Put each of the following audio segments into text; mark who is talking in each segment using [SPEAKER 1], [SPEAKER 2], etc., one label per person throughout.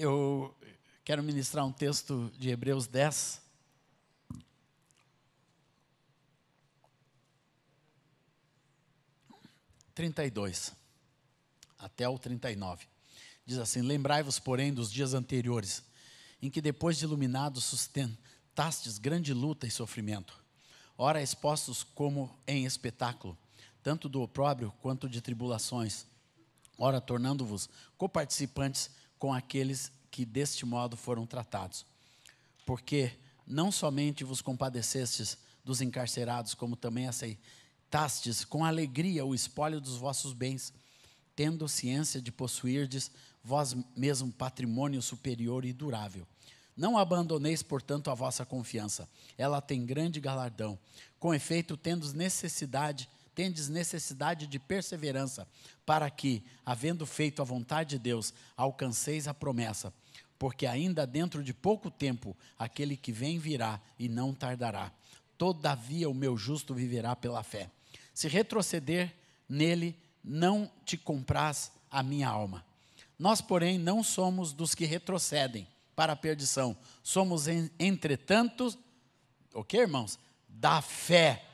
[SPEAKER 1] Eu quero ministrar um texto de Hebreus 10. Trinta e dois até o 39. Diz assim: Lembrai-vos, porém, dos dias anteriores, em que depois de iluminados sustentastes grande luta e sofrimento, ora expostos como em espetáculo, tanto do opróbrio quanto de tribulações, ora tornando-vos coparticipantes com aqueles que deste modo foram tratados. Porque não somente vos compadecestes dos encarcerados, como também aceitastes com alegria o espólio dos vossos bens, tendo ciência de possuirdes vós mesmo patrimônio superior e durável. Não abandoneis, portanto, a vossa confiança. Ela tem grande galardão. Com efeito, tendes necessidade tendes necessidade de perseverança, para que, havendo feito a vontade de Deus, alcanceis a promessa. Porque ainda dentro de pouco tempo, aquele que vem virá e não tardará. Todavia o meu justo viverá pela fé. Se retroceder nele, não te compraz a minha alma. Nós, porém, não somos dos que retrocedem para a perdição. Somos, entretanto, o okay, que, irmãos? Da fé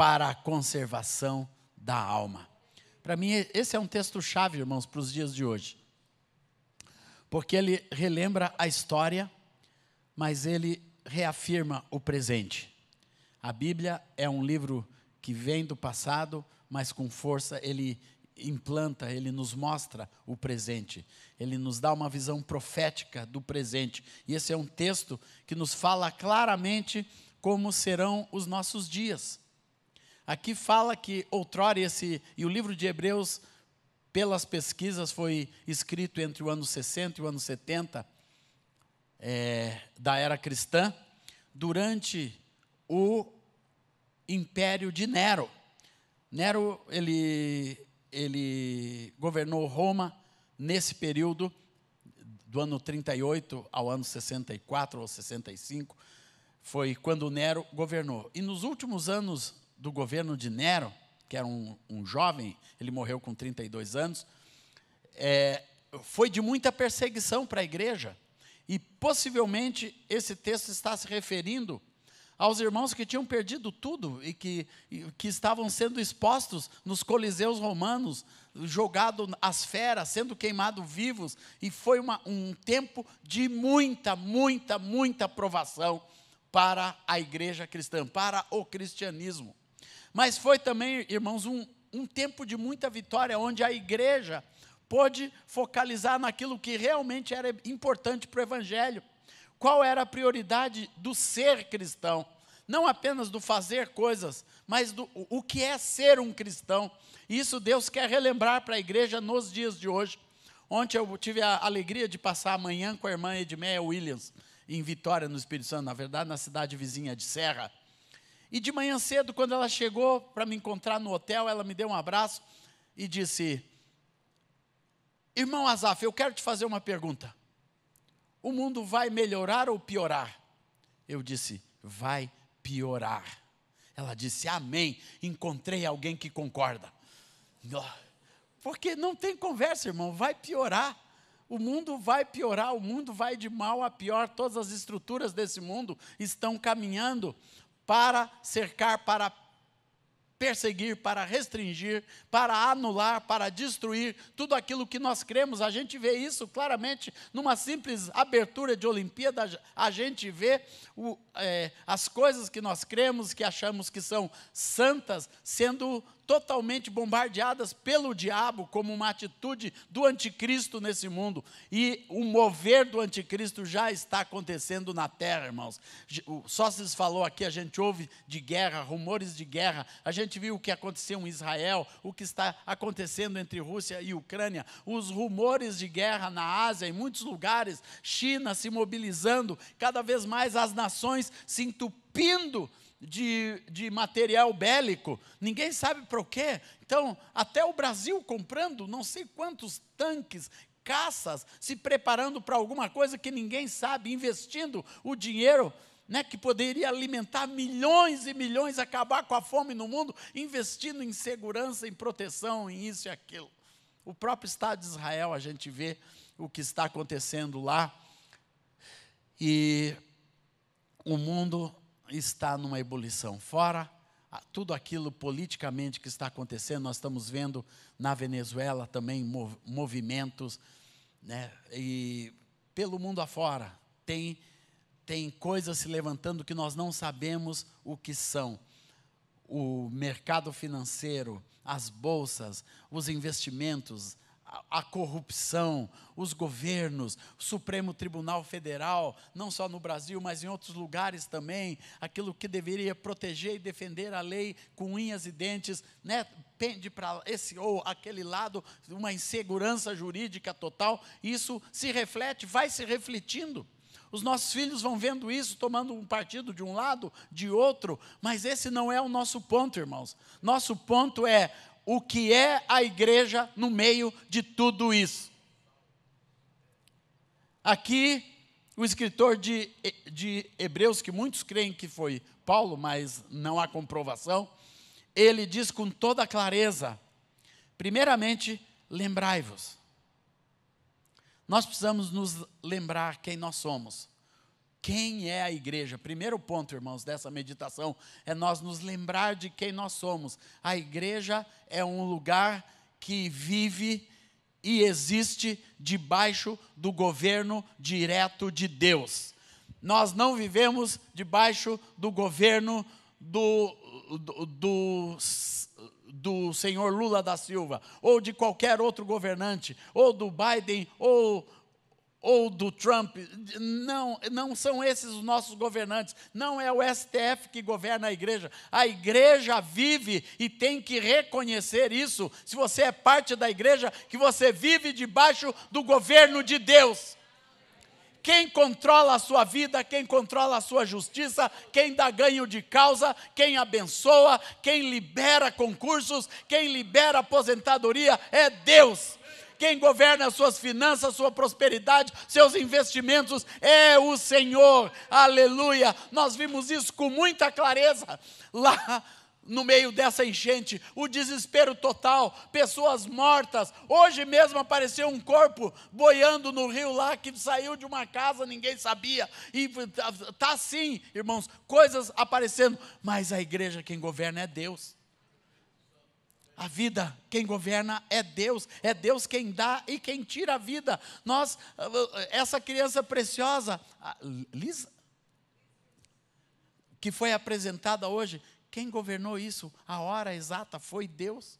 [SPEAKER 1] para a conservação da alma. Para mim, esse é um texto-chave, irmãos, para os dias de hoje. Porque ele relembra a história, mas ele reafirma o presente. A Bíblia é um livro que vem do passado, mas com força ele implanta, ele nos mostra o presente, ele nos dá uma visão profética do presente. E esse é um texto que nos fala claramente como serão os nossos dias. Aqui fala que outrora esse e o livro de Hebreus pelas pesquisas foi escrito entre o ano 60 e o ano 70 é, da era cristã, durante o império de Nero. Nero ele ele governou Roma nesse período do ano 38 ao ano 64 ou 65 foi quando Nero governou. E nos últimos anos do governo de Nero, que era um, um jovem, ele morreu com 32 anos, é, foi de muita perseguição para a igreja. E possivelmente esse texto está se referindo aos irmãos que tinham perdido tudo e que, que estavam sendo expostos nos coliseus romanos, jogados às feras, sendo queimados vivos. E foi uma, um tempo de muita, muita, muita provação para a igreja cristã, para o cristianismo. Mas foi também, irmãos, um, um tempo de muita vitória, onde a igreja pôde focalizar naquilo que realmente era importante para o evangelho. Qual era a prioridade do ser cristão? Não apenas do fazer coisas, mas do o que é ser um cristão. Isso Deus quer relembrar para a igreja nos dias de hoje. Ontem eu tive a alegria de passar a manhã com a irmã Edmeia Williams, em Vitória, no Espírito Santo, na verdade, na cidade vizinha de Serra. E de manhã cedo, quando ela chegou para me encontrar no hotel, ela me deu um abraço e disse: Irmão Azaf, eu quero te fazer uma pergunta. O mundo vai melhorar ou piorar? Eu disse: Vai piorar. Ela disse: Amém. Encontrei alguém que concorda. Porque não tem conversa, irmão, vai piorar. O mundo vai piorar, o mundo vai de mal a pior, todas as estruturas desse mundo estão caminhando para cercar, para perseguir, para restringir, para anular, para destruir tudo aquilo que nós cremos. A gente vê isso claramente numa simples abertura de Olimpíada. A gente vê o, é, as coisas que nós cremos, que achamos que são santas, sendo totalmente bombardeadas pelo diabo como uma atitude do anticristo nesse mundo. E o mover do anticristo já está acontecendo na terra, irmãos. Só se falou aqui, a gente ouve de guerra, rumores de guerra. A gente viu o que aconteceu em Israel, o que está acontecendo entre Rússia e Ucrânia, os rumores de guerra na Ásia, em muitos lugares, China se mobilizando, cada vez mais as nações se entupindo de, de material bélico, ninguém sabe para o quê. Então, até o Brasil comprando não sei quantos tanques, caças, se preparando para alguma coisa que ninguém sabe, investindo o dinheiro né, que poderia alimentar milhões e milhões, acabar com a fome no mundo, investindo em segurança, em proteção, em isso e aquilo. O próprio Estado de Israel, a gente vê o que está acontecendo lá. E o mundo está numa ebulição. Fora tudo aquilo politicamente que está acontecendo, nós estamos vendo na Venezuela também movimentos, né? E pelo mundo afora tem tem coisas se levantando que nós não sabemos o que são. O mercado financeiro, as bolsas, os investimentos, a corrupção, os governos, o Supremo Tribunal Federal, não só no Brasil, mas em outros lugares também, aquilo que deveria proteger e defender a lei com unhas e dentes, né, pende para esse ou aquele lado, uma insegurança jurídica total, isso se reflete, vai se refletindo. Os nossos filhos vão vendo isso, tomando um partido de um lado, de outro, mas esse não é o nosso ponto, irmãos. Nosso ponto é o que é a igreja no meio de tudo isso. Aqui, o escritor de, de Hebreus, que muitos creem que foi Paulo, mas não há comprovação, ele diz com toda clareza: primeiramente, lembrai-vos. Nós precisamos nos lembrar quem nós somos. Quem é a igreja? Primeiro ponto, irmãos, dessa meditação é nós nos lembrar de quem nós somos. A igreja é um lugar que vive e existe debaixo do governo direto de Deus. Nós não vivemos debaixo do governo do, do, do do senhor Lula da Silva, ou de qualquer outro governante, ou do Biden, ou ou do Trump. Não, não são esses os nossos governantes. Não é o STF que governa a igreja. A igreja vive e tem que reconhecer isso. Se você é parte da igreja, que você vive debaixo do governo de Deus. Quem controla a sua vida, quem controla a sua justiça, quem dá ganho de causa, quem abençoa, quem libera concursos, quem libera aposentadoria é Deus quem governa as suas finanças, sua prosperidade, seus investimentos é o Senhor. Aleluia! Nós vimos isso com muita clareza lá no meio dessa enchente, o desespero total, pessoas mortas. Hoje mesmo apareceu um corpo boiando no rio lá que saiu de uma casa, ninguém sabia. E tá, assim, irmãos, coisas aparecendo, mas a igreja quem governa é Deus a vida, quem governa é Deus, é Deus quem dá e quem tira a vida. Nós, eh, essa criança preciosa, Liz, que foi apresentada hoje, quem governou isso? A hora exata foi Deus.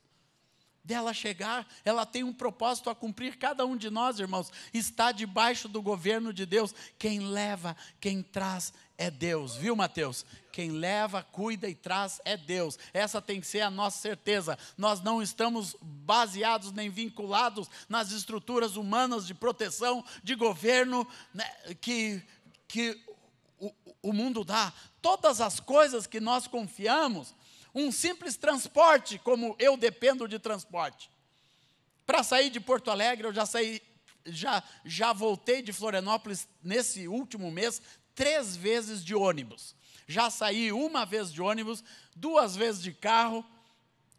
[SPEAKER 1] Dela chegar, ela tem um propósito a cumprir, cada um de nós, irmãos, está debaixo do governo de Deus. Quem leva, quem traz é Deus, viu, Mateus? Quem leva, cuida e traz é Deus. Essa tem que ser a nossa certeza. Nós não estamos baseados nem vinculados nas estruturas humanas de proteção, de governo né, que, que o, o mundo dá. Todas as coisas que nós confiamos, um simples transporte, como eu dependo de transporte. Para sair de Porto Alegre, eu já saí já, já voltei de Florianópolis nesse último mês três vezes de ônibus. Já saí uma vez de ônibus, duas vezes de carro,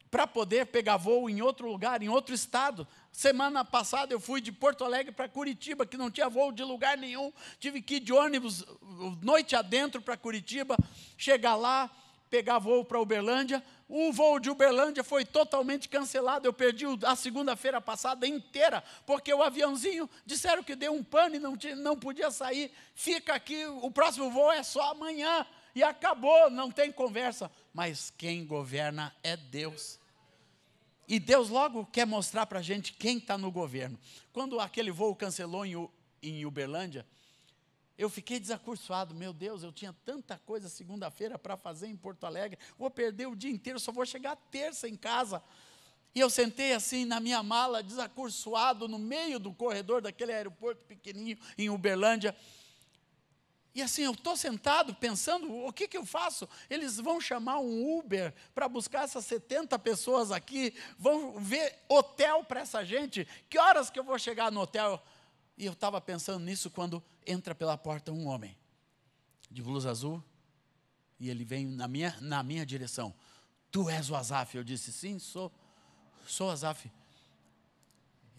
[SPEAKER 1] para poder pegar voo em outro lugar, em outro estado. Semana passada eu fui de Porto Alegre para Curitiba, que não tinha voo de lugar nenhum. Tive que ir de ônibus noite adentro para Curitiba, chegar lá, pegar voo para Uberlândia. O voo de Uberlândia foi totalmente cancelado. Eu perdi a segunda-feira passada inteira, porque o aviãozinho disseram que deu um pane, não, tinha, não podia sair. Fica aqui, o próximo voo é só amanhã. E acabou, não tem conversa. Mas quem governa é Deus. E Deus logo quer mostrar para a gente quem está no governo. Quando aquele voo cancelou em, em Uberlândia, eu fiquei desacursoado, meu Deus, eu tinha tanta coisa segunda-feira para fazer em Porto Alegre, vou perder o dia inteiro, só vou chegar terça em casa. E eu sentei assim na minha mala, desacursoado, no meio do corredor daquele aeroporto pequenininho em Uberlândia. E assim, eu estou sentado pensando: o que, que eu faço? Eles vão chamar um Uber para buscar essas 70 pessoas aqui, vão ver hotel para essa gente, que horas que eu vou chegar no hotel? E eu estava pensando nisso quando entra pela porta um homem de blusa azul e ele vem na minha, na minha direção. Tu és o Azaf? Eu disse, sim, sou, sou Azaf.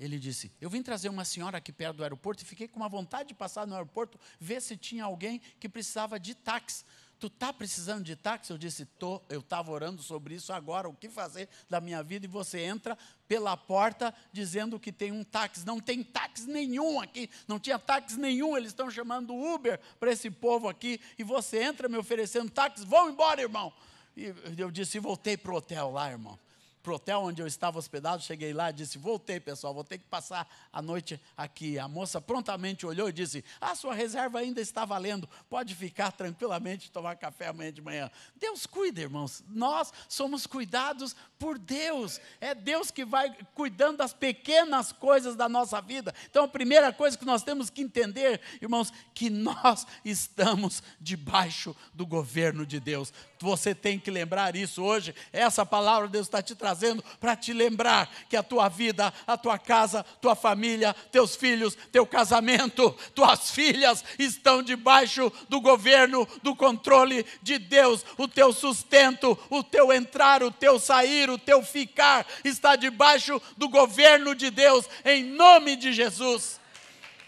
[SPEAKER 1] Ele disse, eu vim trazer uma senhora aqui perto do aeroporto e fiquei com uma vontade de passar no aeroporto, ver se tinha alguém que precisava de táxi. Tu tá precisando de táxi? Eu disse, tô, eu estava orando sobre isso agora, o que fazer da minha vida? E você entra pela porta dizendo que tem um táxi. Não tem táxi nenhum aqui, não tinha táxi nenhum, eles estão chamando Uber para esse povo aqui. E você entra me oferecendo táxi, vão embora, irmão. E eu disse, e voltei para o hotel lá, irmão para o hotel onde eu estava hospedado, cheguei lá e disse: Voltei, pessoal, vou ter que passar a noite aqui. A moça prontamente olhou e disse: a sua reserva ainda está valendo, pode ficar tranquilamente tomar café amanhã de manhã. Deus cuida, irmãos. Nós somos cuidados por Deus. É Deus que vai cuidando das pequenas coisas da nossa vida. Então, a primeira coisa que nós temos que entender, irmãos, que nós estamos debaixo do governo de Deus. Você tem que lembrar isso hoje. Essa palavra Deus está te trazendo fazendo para te lembrar que a tua vida, a tua casa, tua família, teus filhos, teu casamento, tuas filhas estão debaixo do governo, do controle de Deus. O teu sustento, o teu entrar, o teu sair, o teu ficar está debaixo do governo de Deus, em nome de Jesus.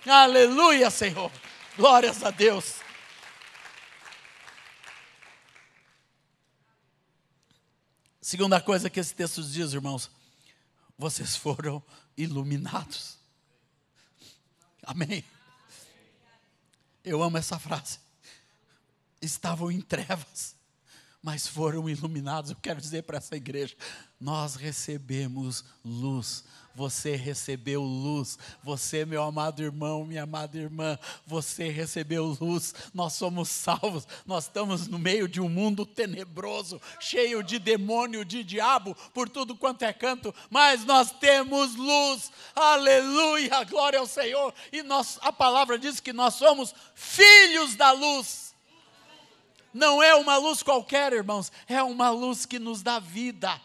[SPEAKER 1] Aleluia, Senhor. Glórias a Deus. Segunda coisa que esse texto diz, irmãos, vocês foram iluminados. Amém. Eu amo essa frase. Estavam em trevas, mas foram iluminados. Eu quero dizer para essa igreja: nós recebemos luz, você recebeu luz. Você, meu amado irmão, minha amada irmã, você recebeu luz. Nós somos salvos. Nós estamos no meio de um mundo tenebroso, cheio de demônio, de diabo, por tudo quanto é canto, mas nós temos luz. Aleluia! Glória ao Senhor. E nós a palavra diz que nós somos filhos da luz não é uma luz qualquer, irmãos, é uma luz que nos dá vida.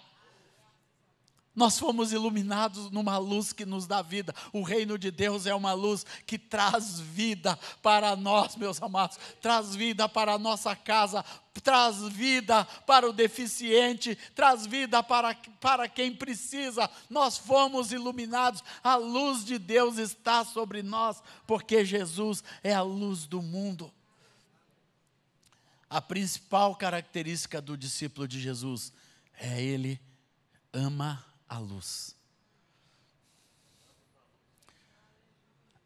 [SPEAKER 1] Nós fomos iluminados numa luz que nos dá vida. O reino de Deus é uma luz que traz vida para nós, meus amados, traz vida para a nossa casa, traz vida para o deficiente, traz vida para, para quem precisa. Nós fomos iluminados, a luz de Deus está sobre nós, porque Jesus é a luz do mundo. A principal característica do discípulo de Jesus é ele ama a luz.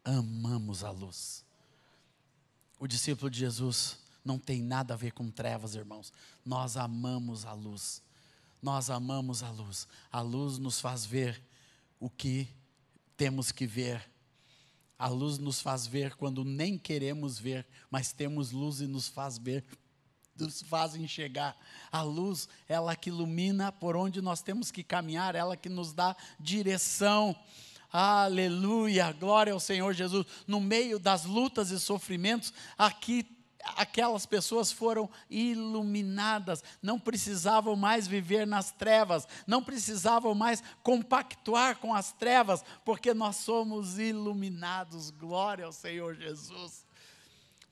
[SPEAKER 1] Amamos a luz. O discípulo de Jesus não tem nada a ver com trevas, irmãos. Nós amamos a luz. Nós amamos a luz. A luz nos faz ver o que temos que ver. A luz nos faz ver quando nem queremos ver, mas temos luz e nos faz ver nos fazem chegar. A luz, ela que ilumina por onde nós temos que caminhar, ela que nos dá direção. Aleluia, glória ao Senhor Jesus. No meio das lutas e sofrimentos, aqui aquelas pessoas foram iluminadas, não precisavam mais viver nas trevas, não precisavam mais compactuar com as trevas, porque nós somos iluminados. Glória ao Senhor Jesus.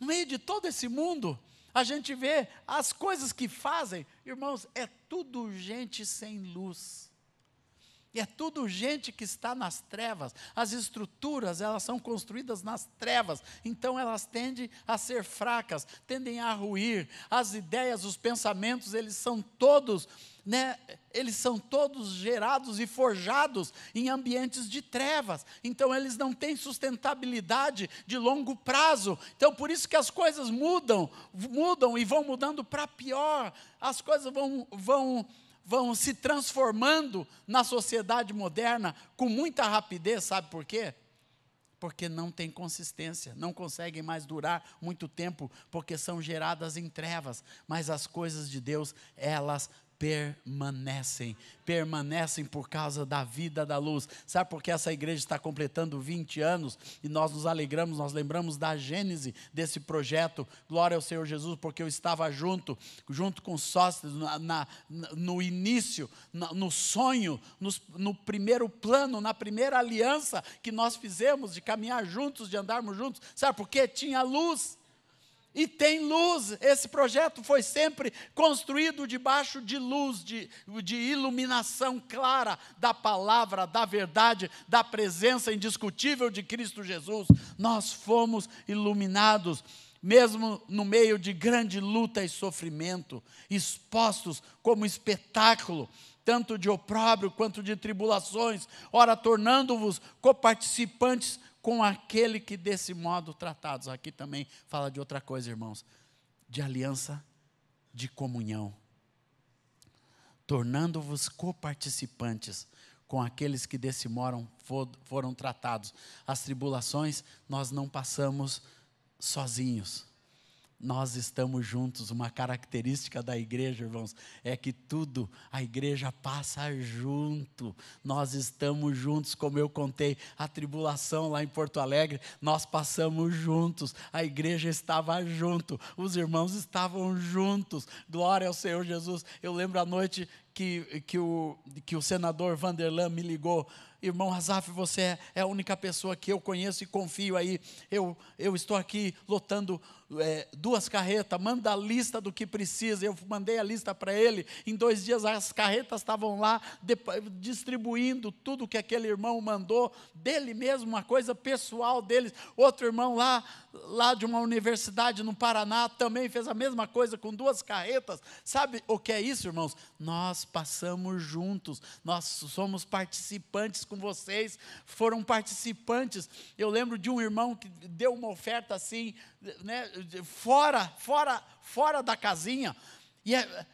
[SPEAKER 1] No meio de todo esse mundo, a gente vê as coisas que fazem, irmãos, é tudo gente sem luz. é tudo gente que está nas trevas. As estruturas, elas são construídas nas trevas. Então elas tendem a ser fracas, tendem a ruir. As ideias, os pensamentos, eles são todos né, eles são todos gerados e forjados em ambientes de trevas. Então eles não têm sustentabilidade de longo prazo. Então por isso que as coisas mudam, mudam e vão mudando para pior. As coisas vão vão vão se transformando na sociedade moderna com muita rapidez, sabe por quê? Porque não tem consistência, não conseguem mais durar muito tempo, porque são geradas em trevas, mas as coisas de Deus, elas permanecem, permanecem por causa da vida da luz. Sabe por que essa igreja está completando 20 anos e nós nos alegramos, nós lembramos da gênese desse projeto. Glória ao Senhor Jesus, porque eu estava junto, junto com sócios na, na, no início, na, no sonho, nos, no primeiro plano, na primeira aliança que nós fizemos de caminhar juntos, de andarmos juntos. Sabe por que Tinha luz e tem luz. Esse projeto foi sempre construído debaixo de luz, de, de, iluminação clara da palavra, da verdade, da presença indiscutível de Cristo Jesus. Nós fomos iluminados, mesmo no meio de grande luta e sofrimento, expostos como espetáculo. Tanto de opróbrio quanto de tribulações, ora tornando-vos coparticipantes com aquele que desse modo tratados. Aqui também fala de outra coisa, irmãos, de aliança de comunhão, tornando-vos coparticipantes com aqueles que desse modo foram tratados. As tribulações nós não passamos sozinhos nós estamos juntos. Uma característica da igreja, irmãos, é que tudo, a igreja passa junto. Nós estamos juntos, como eu contei, a tribulação lá em Porto Alegre, nós passamos juntos. A igreja estava junto, os irmãos estavam juntos. Glória ao Senhor Jesus. Eu lembro a noite que, que, o, que o senador Vanderlan me ligou. Irmão Azaf, você é a única pessoa que eu conheço e confio aí. Eu, eu estou aqui lotando é, duas carretas, manda a lista do que precisa. Eu mandei a lista para ele. Em dois dias as carretas estavam lá, de, distribuindo tudo que aquele irmão mandou, dele mesmo, uma coisa pessoal deles. Outro irmão lá lá de uma universidade no Paraná, também fez a mesma coisa com duas carretas. Sabe o que é isso, irmãos? Nós passamos juntos, nós somos participantes com vocês, foram participantes. Eu lembro de um irmão que deu uma oferta assim, né, fora, fora, fora da casinha. E é,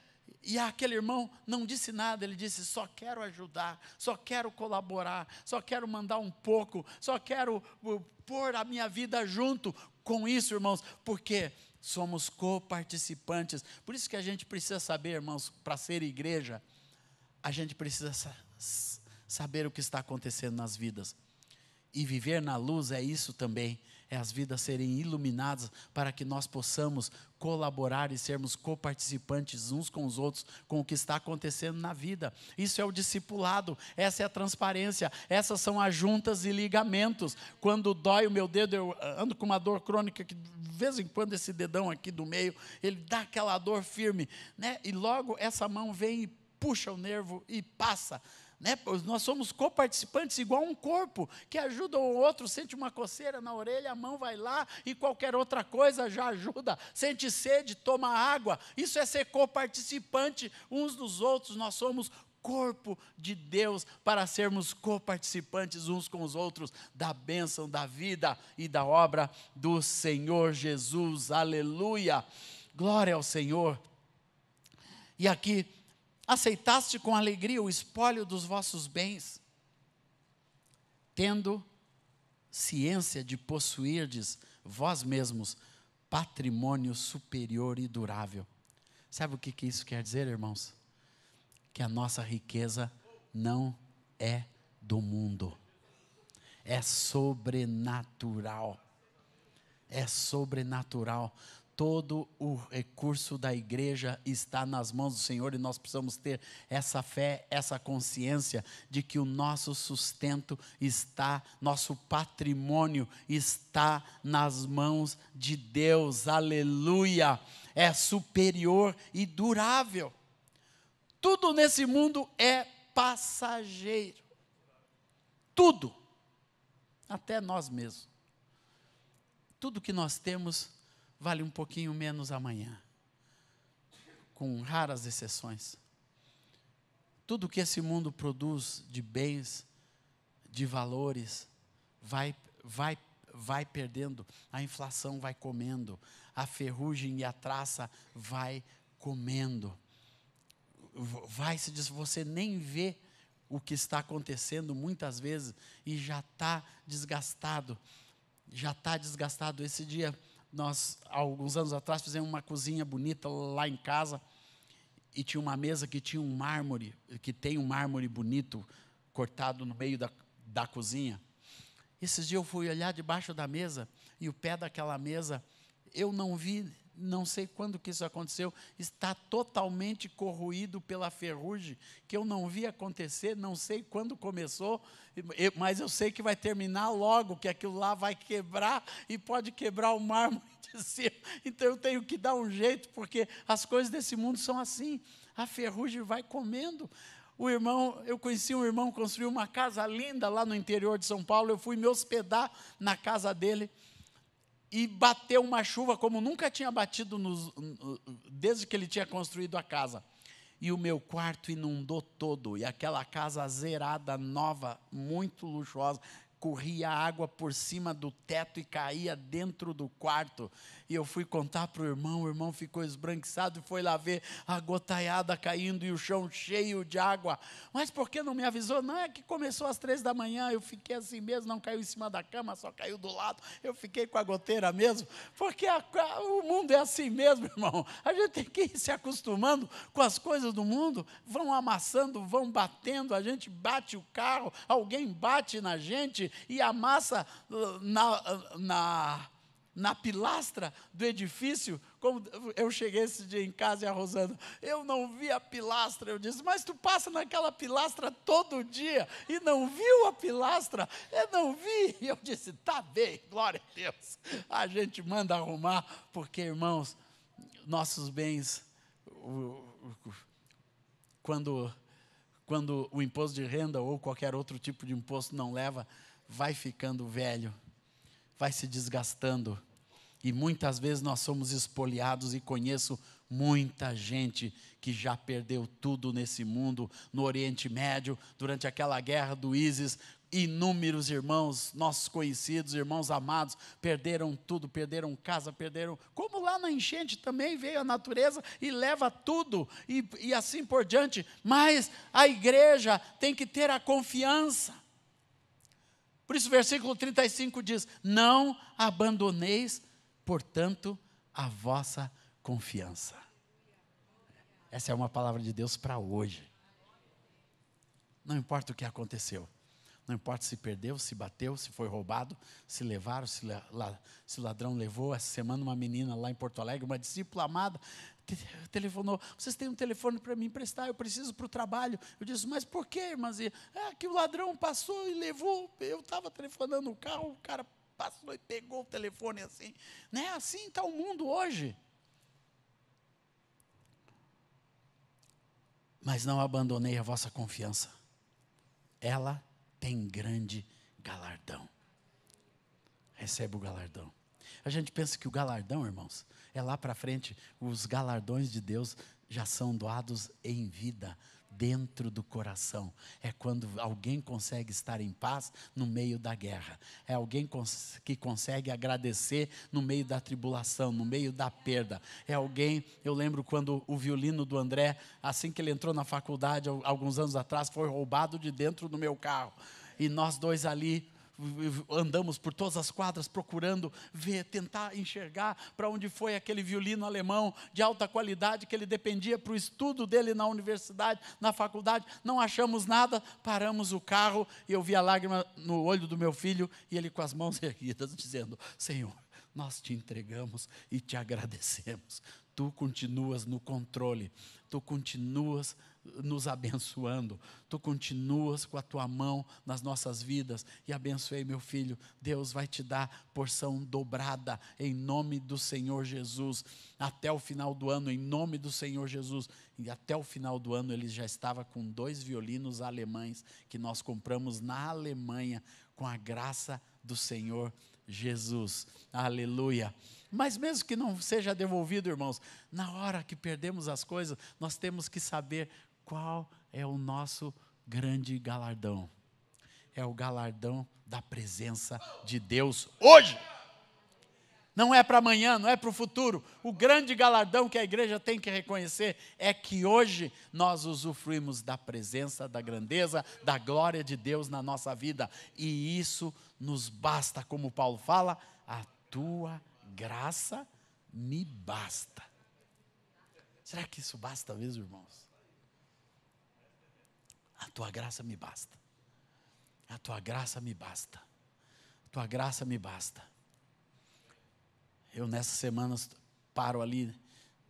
[SPEAKER 1] e aquele irmão não disse nada, ele disse: só quero ajudar, só quero colaborar, só quero mandar um pouco, só quero uh, pôr a minha vida junto com isso, irmãos, porque somos coparticipantes. Por isso que a gente precisa saber, irmãos, para ser igreja, a gente precisa sa saber o que está acontecendo nas vidas. E viver na luz é isso também é as vidas serem iluminadas para que nós possamos colaborar e sermos coparticipantes uns com os outros com o que está acontecendo na vida. Isso é o discipulado, essa é a transparência, essas são as juntas e ligamentos. Quando dói o meu dedo, eu ando com uma dor crônica que de vez em quando esse dedão aqui do meio, ele dá aquela dor firme, né? E logo essa mão vem e puxa o nervo e passa. Né? Nós somos coparticipantes, igual um corpo, que ajuda o outro, sente uma coceira na orelha, a mão vai lá e qualquer outra coisa já ajuda. Sente sede, toma água. Isso é ser coparticipante uns dos outros. Nós somos corpo de Deus para sermos coparticipantes uns com os outros da bênção, da vida e da obra do Senhor Jesus. Aleluia! Glória ao Senhor. E aqui aceitaste com alegria o espólio dos vossos bens, tendo ciência de possuirdes vós mesmos patrimônio superior e durável. Sabe o que, que isso quer dizer, irmãos? Que a nossa riqueza não é do mundo, é sobrenatural. É sobrenatural todo o recurso da igreja está nas mãos do Senhor e nós precisamos ter essa fé, essa consciência de que o nosso sustento está, nosso patrimônio está nas mãos de Deus, aleluia, é superior e durável. Tudo nesse mundo é passageiro, tudo, até nós mesmos. Tudo que nós temos vale um pouquinho menos amanhã, com raras exceções. Tudo que esse mundo produz de bens, de valores, vai, vai, vai perdendo, a inflação vai comendo, a ferrugem e a traça vai comendo. Vai se diz, você nem vê o que está acontecendo muitas vezes e já está desgastado. Já está desgastado. Esse dia nós, alguns anos atrás, fizemos uma cozinha bonita lá em casa e tinha uma mesa que tinha um mármore, que tem um mármore bonito cortado no meio da, da cozinha. Esses dias eu fui olhar debaixo da mesa e o pé daquela mesa, eu não vi não sei quando que isso aconteceu, está totalmente corroído pela ferrugem, que eu não vi acontecer, não sei quando começou, mas eu sei que vai terminar logo, que aquilo lá vai quebrar e pode quebrar o mármore de cima. Então eu tenho que dar um jeito, porque as coisas desse mundo são assim. A ferrugem vai comendo. O irmão, eu conheci um irmão construiu uma casa linda lá no interior de São Paulo, eu fui me hospedar na casa dele e bateu uma chuva como nunca tinha batido nos, desde que ele tinha construído a casa. E o meu quarto inundou todo, e aquela casa zerada, nova, muito luxuosa corria água por cima do teto e caía dentro do quarto. E eu fui contar para o irmão, o irmão ficou esbranquiçado e foi lá ver a gotaiada caindo e o chão cheio de água. Mas por que não me avisou? Não, é que começou às três da manhã, eu fiquei assim mesmo, não caiu em cima da cama, só caiu do lado. Eu fiquei com a goteira mesmo, porque a, a, o mundo é assim mesmo, irmão. A gente tem que ir se acostumando com as coisas do mundo, vão amassando, vão batendo, a gente bate o carro, alguém bate na gente, e amassa eh, na, eh, na, na pilastra do edifício. Como eu cheguei esse dia em casa e a Rosana, eu não vi a pilastra. Eu disse, mas tu passa naquela pilastra todo dia e não viu a pilastra? Eu não vi. eu disse, tá bem, glória a Deus. A gente manda arrumar, porque, irmãos, nossos bens, quando, quando o imposto de renda ou qualquer outro tipo de imposto não leva, vai ficando velho, vai se desgastando. E muitas vezes nós somos espoliados, e conheço muita gente que já perdeu tudo nesse mundo, no Oriente Médio, durante aquela guerra do ISIS. Inúmeros irmãos, nossos conhecidos, irmãos amados, perderam tudo, perderam casa, perderam. Como lá na enchente também veio a natureza e leva tudo, e, e assim por diante. Mas a igreja tem que ter a confiança por isso, o versículo 35 diz: Não abandoneis, portanto, a vossa confiança. Essa é uma palavra de Deus para hoje. Não importa o que aconteceu, não importa se perdeu, se bateu, se foi roubado, se levaram, se, o ladrão levou. Essa semana, uma menina lá em Porto Alegre, uma discípula amada, telefonou: vocês têm um telefone para me emprestar? Eu preciso para o trabalho. Eu disse: mas por que, irmãzinha? Ah, que o ladrão passou e levou. Eu estava telefonando o carro, o cara passou e pegou o telefone assim. Não é assim está o mundo hoje. Mas não abandonei a vossa confiança. Ela tem grande galardão. Recebe o galardão. A gente pensa que o galardão, irmãos, é lá para frente, os galardões de Deus já são doados em vida, dentro do coração. É quando alguém consegue estar em paz no meio da guerra. É alguém que consegue agradecer no meio da tribulação, no meio da perda. É alguém, eu lembro quando o violino do André, assim que ele entrou na faculdade, alguns anos atrás, foi roubado de dentro do meu carro. E nós dois ali andamos por todas as quadras procurando ver, tentar enxergar para onde foi aquele violino alemão de alta qualidade que ele dependia para o estudo dele na universidade, na faculdade. Não achamos nada, paramos o carro e eu vi a lágrima no olho do meu filho e ele com as mãos erguidas, dizendo: Senhor, nós te entregamos e te agradecemos. Tu continuas no controle, tu continuas nos abençoando. Tu continuas com a tua mão nas nossas vidas e abençoei meu filho. Deus vai te dar porção dobrada em nome do Senhor Jesus. Até o final do ano, em nome do Senhor Jesus. E até o final do ano ele já estava com dois violinos alemães que nós compramos na Alemanha com a graça do Senhor Jesus. Aleluia. Mas mesmo que não seja devolvido, irmãos, na hora que perdemos as coisas, nós temos que saber qual é o nosso grande galardão? É o galardão da presença de Deus hoje. Não é para amanhã, não é para o futuro. O grande galardão que a igreja tem que reconhecer é que hoje nós usufruímos da presença, da grandeza, da glória de Deus na nossa vida. E isso nos basta, como Paulo fala, a tua graça me basta. Será que isso basta mesmo, irmãos? A tua graça me basta. A tua graça me basta. A tua graça me basta. Eu nessas semanas paro ali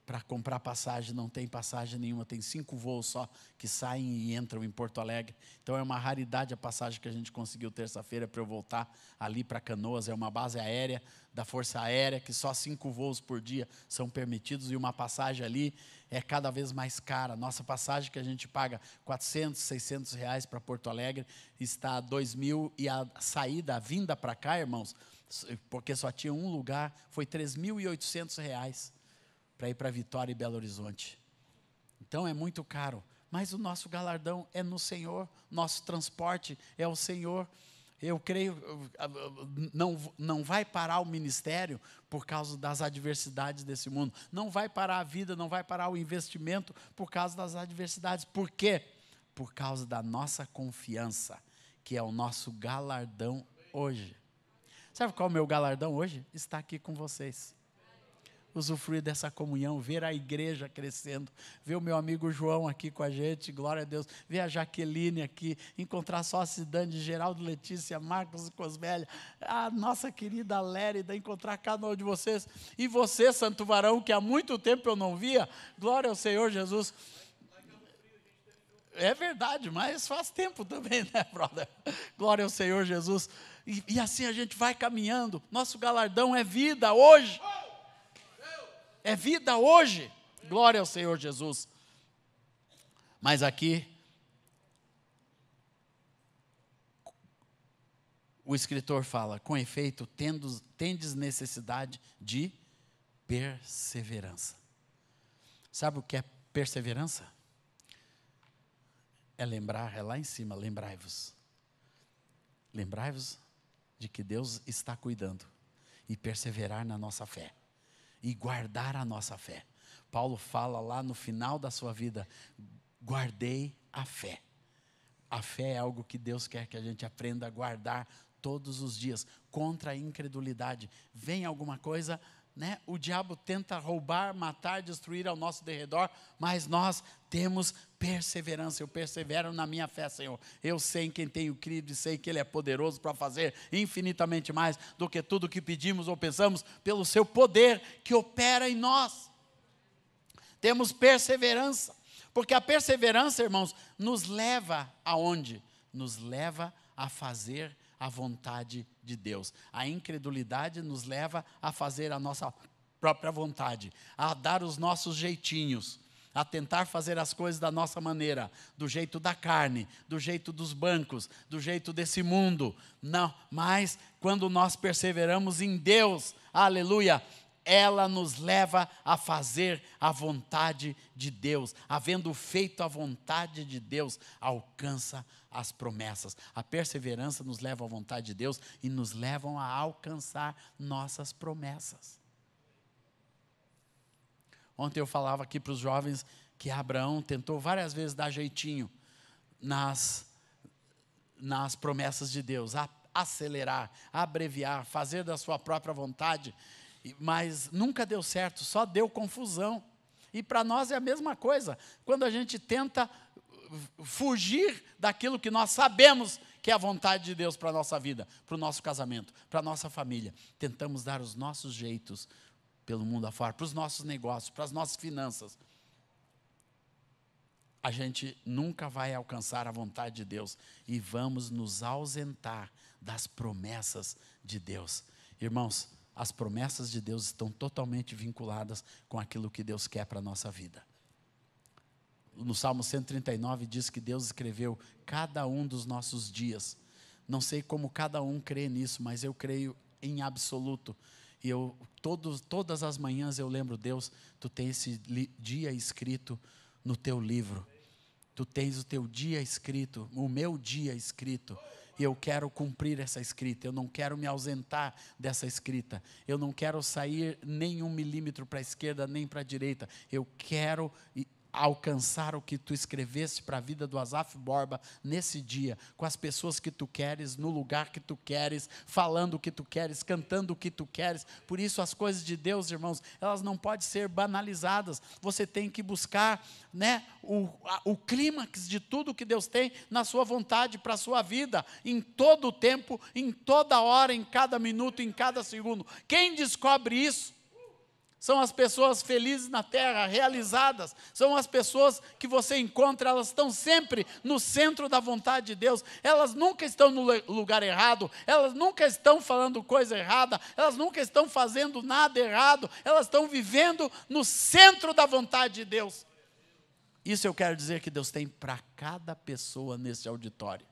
[SPEAKER 1] para comprar passagem, não tem passagem nenhuma, tem cinco voos só que saem e entram em Porto Alegre. Então é uma raridade a passagem que a gente conseguiu terça-feira para eu voltar ali para Canoas. É uma base aérea da Força Aérea que só cinco voos por dia são permitidos e uma passagem ali é cada vez mais cara. Nossa passagem que a gente paga 400, 600 reais para Porto Alegre está a 2 mil e a saída, a vinda para cá, irmãos, porque só tinha um lugar, foi 3.800 reais para ir para Vitória e Belo Horizonte. Então é muito caro, mas o nosso galardão é no Senhor, nosso transporte é o Senhor. Eu creio, não, não vai parar o ministério por causa das adversidades desse mundo, não vai parar a vida, não vai parar o investimento por causa das adversidades. Por quê? Por causa da nossa confiança, que é o nosso galardão hoje. Sabe qual é o meu galardão hoje? Está aqui com vocês usufruir dessa comunhão, ver a igreja crescendo, ver o meu amigo João aqui com a gente, glória a Deus, ver a Jaqueline aqui, encontrar só a Cidane, Geraldo, Letícia, Marcos e Cosmélia, a nossa querida Lérida, encontrar cada um de vocês, e você, Santo Varão, que há muito tempo eu não via, glória ao Senhor Jesus. É verdade, mas faz tempo também, né, brother? Glória ao Senhor Jesus. E, e assim a gente vai caminhando. Nosso galardão é vida hoje é vida hoje. Glória ao Senhor Jesus. Mas aqui, o escritor fala: com efeito, tendo, tendes necessidade de perseverança. Sabe o que é perseverança? É lembrar, é lá em cima, lembrai-vos. Lembrai-vos de que Deus está cuidando e perseverar na nossa fé e guardar a nossa fé. Paulo fala lá no final da sua vida: guardei a fé. A fé é algo que Deus quer que a gente aprenda a guardar todos os dias contra a incredulidade. Vem alguma coisa, né, o diabo tenta roubar, matar, destruir ao nosso derredor, mas nós temos perseverança. Eu persevero na minha fé, Senhor. Eu sei em quem tenho crido e sei que Ele é poderoso para fazer infinitamente mais do que tudo que pedimos ou pensamos, pelo Seu poder que opera em nós. Temos perseverança, porque a perseverança, irmãos, nos leva aonde? Nos leva a fazer a vontade de Deus. A incredulidade nos leva a fazer a nossa própria vontade, a dar os nossos jeitinhos, a tentar fazer as coisas da nossa maneira, do jeito da carne, do jeito dos bancos, do jeito desse mundo. Não, mas quando nós perseveramos em Deus, aleluia, ela nos leva a fazer a vontade de Deus. Havendo feito a vontade de Deus, alcança as promessas. A perseverança nos leva à vontade de Deus e nos levam a alcançar nossas promessas. Ontem eu falava aqui para os jovens que Abraão tentou várias vezes dar jeitinho nas, nas promessas de Deus, acelerar, abreviar, fazer da sua própria vontade mas nunca deu certo, só deu confusão. E para nós é a mesma coisa, quando a gente tenta fugir daquilo que nós sabemos que é a vontade de Deus para a nossa vida, para o nosso casamento, para a nossa família. Tentamos dar os nossos jeitos pelo mundo afora, para os nossos negócios, para as nossas finanças. A gente nunca vai alcançar a vontade de Deus e vamos nos ausentar das promessas de Deus. Irmãos, as promessas de Deus estão totalmente vinculadas com aquilo que Deus quer para a nossa vida. No Salmo 139 diz que Deus escreveu cada um dos nossos dias. Não sei como cada um crê nisso, mas eu creio em absoluto. E eu todos, todas as manhãs eu lembro, Deus, tu tens esse dia escrito no teu livro. Tu tens o teu dia escrito, o meu dia escrito e eu quero cumprir essa escrita, eu não quero me ausentar dessa escrita, eu não quero sair nem um milímetro para a esquerda nem para a direita, eu quero alcançar o que tu escreveste para a vida do Azaf Borba nesse dia, com as pessoas que tu queres, no lugar que tu queres, falando o que tu queres, cantando o que tu queres. Por isso as coisas de Deus, irmãos, elas não podem ser banalizadas. Você tem que buscar, né, o, a, o clímax de tudo que Deus tem na sua vontade para a sua vida, em todo o tempo, em toda hora, em cada minuto, em cada segundo. Quem descobre isso são as pessoas felizes na terra, realizadas. São as pessoas que você encontra, elas estão sempre no centro da vontade de Deus. Elas nunca estão no lugar errado, elas nunca estão falando coisa errada, elas nunca estão fazendo nada errado, elas estão vivendo no centro da vontade de Deus. Isso eu quero dizer que Deus tem para cada pessoa nesse auditório,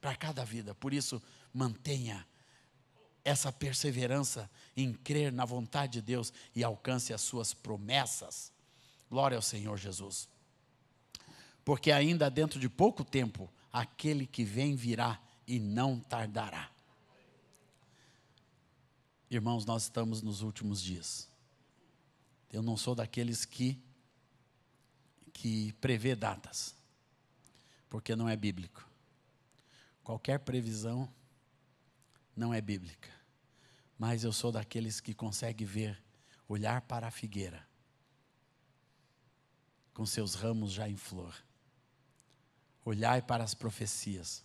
[SPEAKER 1] para cada vida. Por isso, mantenha essa perseverança em crer na vontade de Deus e alcance as suas promessas. Glória ao Senhor Jesus. Porque ainda dentro de pouco tempo, aquele que vem virá e não tardará. Irmãos, nós estamos nos últimos dias. Eu não sou daqueles que que prevê datas, porque não é bíblico. Qualquer previsão não é bíblica mas eu sou daqueles que consegue ver, olhar para a figueira, com seus ramos já em flor. Olhai para as profecias.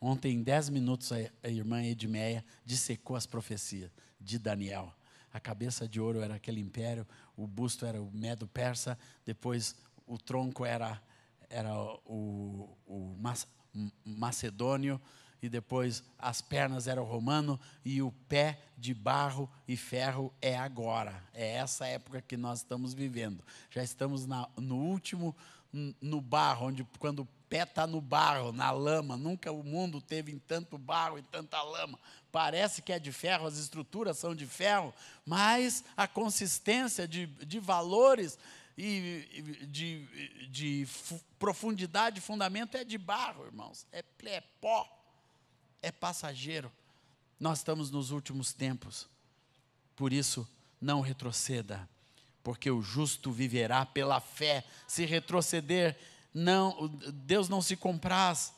[SPEAKER 1] Ontem, em 10 minutos, a irmã Edmeia dissecou as profecias de Daniel. A cabeça de ouro era aquele império, o busto era o medo persa, depois o tronco era, era o, o, o macedônio, e depois as pernas eram romano e o pé de barro e ferro é agora. É essa época que nós estamos vivendo. Já estamos na, no último no barro, onde quando o pé está no barro, na lama, nunca o mundo teve em tanto barro e tanta lama. Parece que é de ferro, as estruturas são de ferro, mas a consistência de, de valores e de, de profundidade, fundamento é de barro, irmãos. É, é pó é passageiro. Nós estamos nos últimos tempos. Por isso, não retroceda, porque o justo viverá pela fé. Se retroceder, não, Deus não se compraz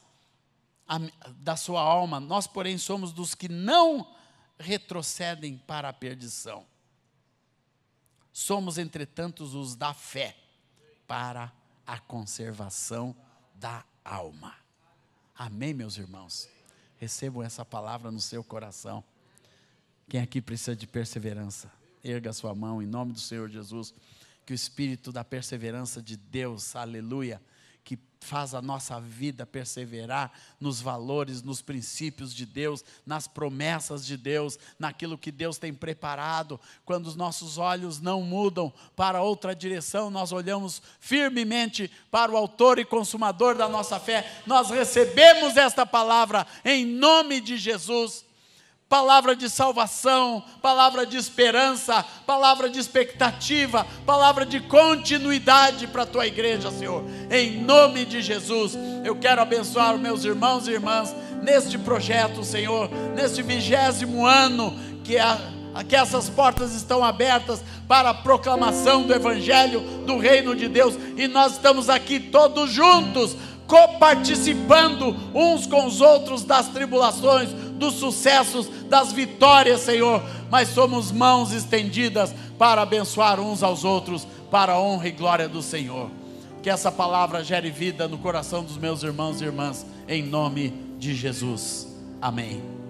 [SPEAKER 1] a, da sua alma. Nós, porém, somos dos que não retrocedem para a perdição. Somos, entretanto, os da fé para a conservação da alma. Amém, meus irmãos? Recebam essa palavra no seu coração. Quem aqui precisa de perseverança, erga sua mão em nome do Senhor Jesus. Que o espírito da perseverança de Deus, aleluia que faz a nossa vida perseverar nos valores, nos princípios de Deus, nas promessas de Deus, naquilo que Deus tem preparado. Quando os nossos olhos não mudam para outra direção, nós olhamos firmemente para o Autor e Consumador da nossa fé. Nós recebemos esta palavra em nome de Jesus palavra de salvação, palavra de esperança, palavra de expectativa, palavra de continuidade para a tua igreja, Senhor. Em nome de Jesus, eu quero abençoar meus irmãos e irmãs neste projeto, Senhor, neste vigésimo ano que a que essas portas estão abertas para a proclamação do Evangelho do Reino de Deus, e nós estamos aqui todos juntos, coparticipando uns com os outros das tribulações, dos sucessos, das vitórias, Senhor, mas somos mãos estendidas para abençoar uns aos outros, para a honra e glória do Senhor. Que essa palavra gere vida no coração dos meus irmãos e irmãs, em nome de Jesus. Amém.